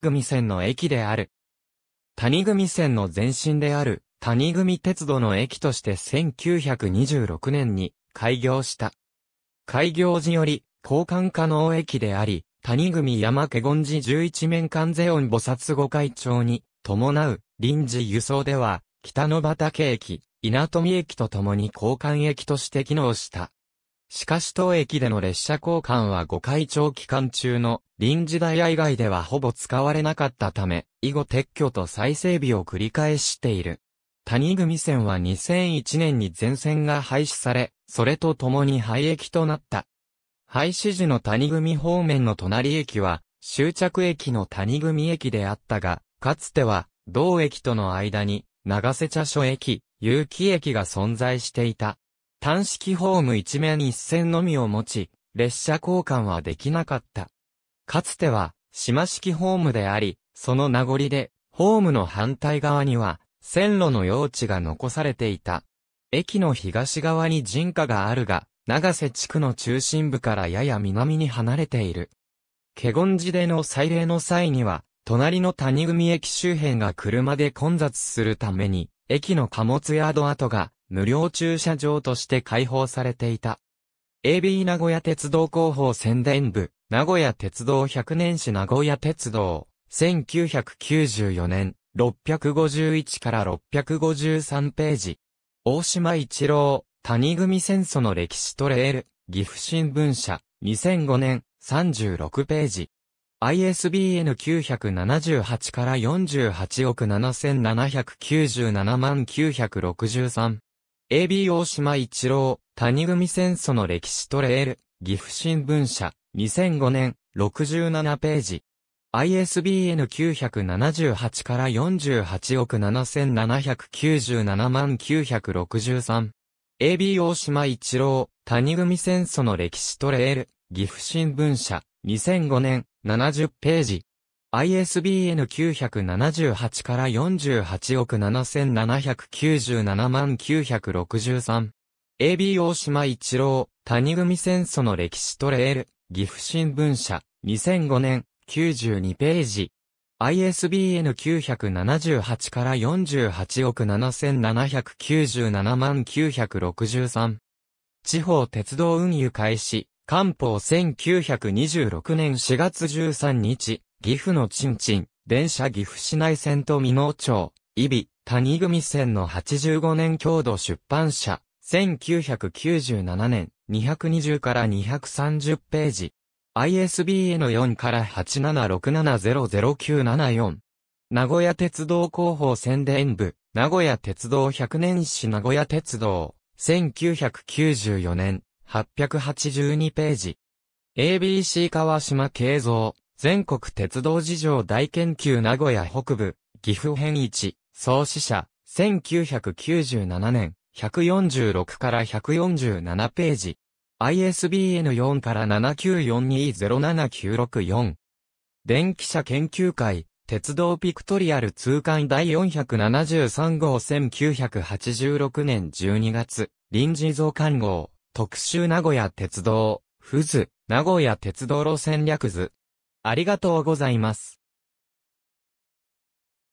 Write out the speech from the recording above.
組線の駅である。谷組線の前身である谷組鉄道の駅として1926年に開業した。開業時より交換可能駅であり、谷組山家権寺十一面観税音菩薩御会長に伴う臨時輸送では、北の畑駅、稲富駅と共に交換駅として機能した。しかし当駅での列車交換は5回長期間中の臨時ダイヤ以外ではほぼ使われなかったため、以後撤去と再整備を繰り返している。谷組線は2001年に全線が廃止され、それと共に廃駅となった。廃止時の谷組方面の隣駅は、終着駅の谷組駅であったが、かつては、同駅との間に、長瀬茶所駅、有機駅が存在していた。単式ホーム一面一線のみを持ち、列車交換はできなかった。かつては、島式ホームであり、その名残で、ホームの反対側には、線路の用地が残されていた。駅の東側に人家があるが、長瀬地区の中心部からやや南に離れている。華厳寺での祭礼の際には、隣の谷組駅周辺が車で混雑するために、駅の貨物ヤード跡が無料駐車場として開放されていた。AB 名古屋鉄道広報宣伝部、名古屋鉄道100年史名古屋鉄道、1994年、651から653ページ。大島一郎、谷組戦争の歴史トレール、岐阜新聞社、2005年、36ページ。ISBN 978から48億7797万963。AB 大島一郎、谷組戦争の歴史トレール、岐阜新聞社、2005年、67ページ。ISBN 978から48億7797万963。AB 大島一郎、谷組戦争の歴史トレール、岐阜新聞社、2005年、70ページ。ISBN 978から48億7797万963。AB 大島一郎、谷組戦争の歴史トレール、岐阜新聞社、2005年、92ページ。ISBN 978から48億7797万963。地方鉄道運輸開始、官報1926年4月13日。岐阜のちんちん、電車岐阜市内線と美濃町、伊比、谷組線の85年郷土出版社、1997年、220から230ページ。ISBN 4から8767009794。名古屋鉄道広報宣伝部、名古屋鉄道100年史名古屋鉄道、1994年、882ページ。ABC 川島慶三、全国鉄道事情大研究名古屋北部、岐阜編1、創始者、1997年、146から147ページ。ISBN 4から79420794。電気車研究会、鉄道ピクトリアル通貫第473号1986年12月、臨時増刊号、特集名古屋鉄道、富津、名古屋鉄道路線略図、ありがとうございます。